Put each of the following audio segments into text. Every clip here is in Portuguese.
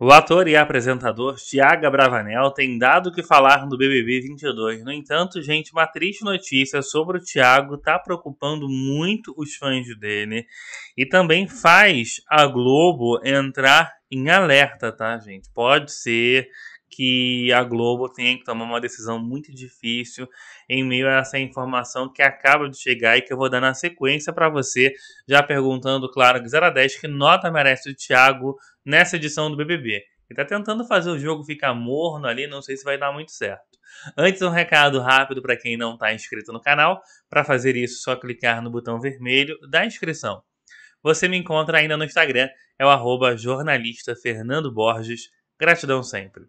O ator e apresentador Tiago Bravanel tem dado o que falar no BBB 22. No entanto, gente, uma triste notícia sobre o Thiago está preocupando muito os fãs dele e também faz a Globo entrar em alerta, tá, gente? Pode ser que a Globo tem que tomar uma decisão muito difícil em meio a essa informação que acaba de chegar e que eu vou dar na sequência para você, já perguntando, claro, de 0 a 10, que nota merece o Thiago nessa edição do BBB. Ele está tentando fazer o jogo ficar morno ali, não sei se vai dar muito certo. Antes, um recado rápido para quem não está inscrito no canal. Para fazer isso, só clicar no botão vermelho da inscrição. Você me encontra ainda no Instagram, é o jornalista Fernando Borges Gratidão sempre.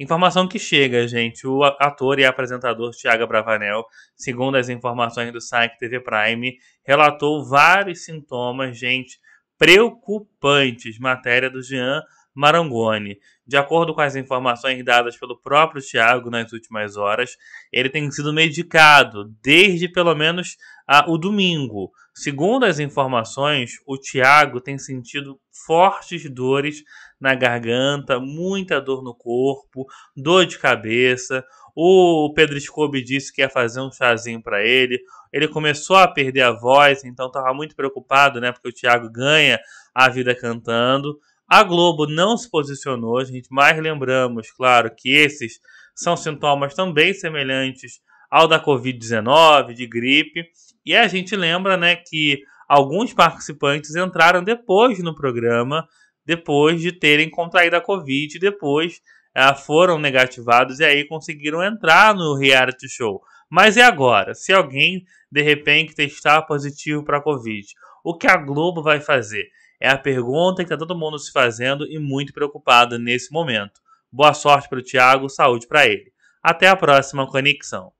Informação que chega, gente. O ator e apresentador Tiago Bravanel, segundo as informações do site TV Prime, relatou vários sintomas, gente, preocupantes. Matéria do Jean Marangoni. De acordo com as informações dadas pelo próprio Thiago nas últimas horas, ele tem sido medicado desde pelo menos o domingo. Segundo as informações, o Thiago tem sentido fortes dores na garganta, muita dor no corpo, dor de cabeça. O Pedro Scooby disse que ia fazer um chazinho para ele. Ele começou a perder a voz, então estava muito preocupado, né? Porque o Thiago ganha a vida cantando. A Globo não se posicionou, a gente mais lembramos, claro, que esses são sintomas também semelhantes ao da Covid-19, de gripe. E a gente lembra né, que alguns participantes entraram depois no programa, depois de terem contraído a Covid, depois ah, foram negativados e aí conseguiram entrar no reality show. Mas e agora? Se alguém de repente testar positivo para a Covid, o que a Globo vai fazer? É a pergunta que está todo mundo se fazendo e muito preocupado nesse momento. Boa sorte para o Thiago, saúde para ele. Até a próxima conexão.